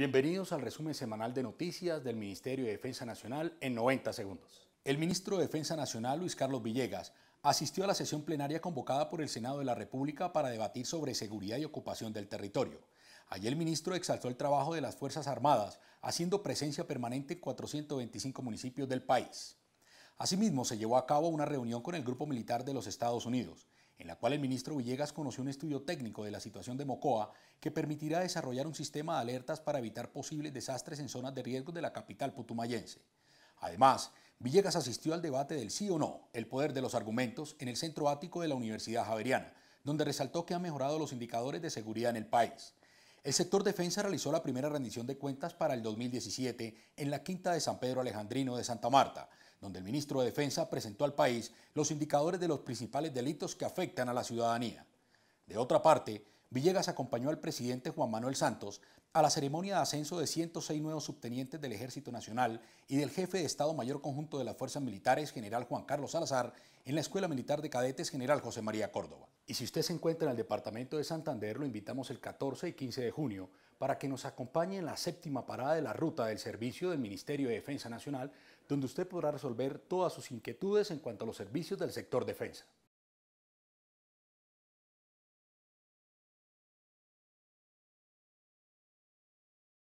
Bienvenidos al resumen semanal de noticias del Ministerio de Defensa Nacional en 90 segundos. El ministro de Defensa Nacional, Luis Carlos Villegas, asistió a la sesión plenaria convocada por el Senado de la República para debatir sobre seguridad y ocupación del territorio. Allí el ministro exaltó el trabajo de las Fuerzas Armadas, haciendo presencia permanente en 425 municipios del país. Asimismo, se llevó a cabo una reunión con el Grupo Militar de los Estados Unidos en la cual el ministro Villegas conoció un estudio técnico de la situación de Mocoa que permitirá desarrollar un sistema de alertas para evitar posibles desastres en zonas de riesgo de la capital putumayense. Además, Villegas asistió al debate del sí o no, el poder de los argumentos, en el centro ático de la Universidad Javeriana, donde resaltó que ha mejorado los indicadores de seguridad en el país. El sector defensa realizó la primera rendición de cuentas para el 2017 en la Quinta de San Pedro Alejandrino de Santa Marta, donde el ministro de Defensa presentó al país los indicadores de los principales delitos que afectan a la ciudadanía. De otra parte, Villegas acompañó al presidente Juan Manuel Santos a la ceremonia de ascenso de 106 nuevos subtenientes del Ejército Nacional y del jefe de Estado Mayor Conjunto de las Fuerzas Militares, general Juan Carlos Salazar, en la Escuela Militar de Cadetes, general José María Córdoba. Y si usted se encuentra en el departamento de Santander, lo invitamos el 14 y 15 de junio para que nos acompañe en la séptima parada de la ruta del Servicio del Ministerio de Defensa Nacional, donde usted podrá resolver todas sus inquietudes en cuanto a los servicios del sector defensa.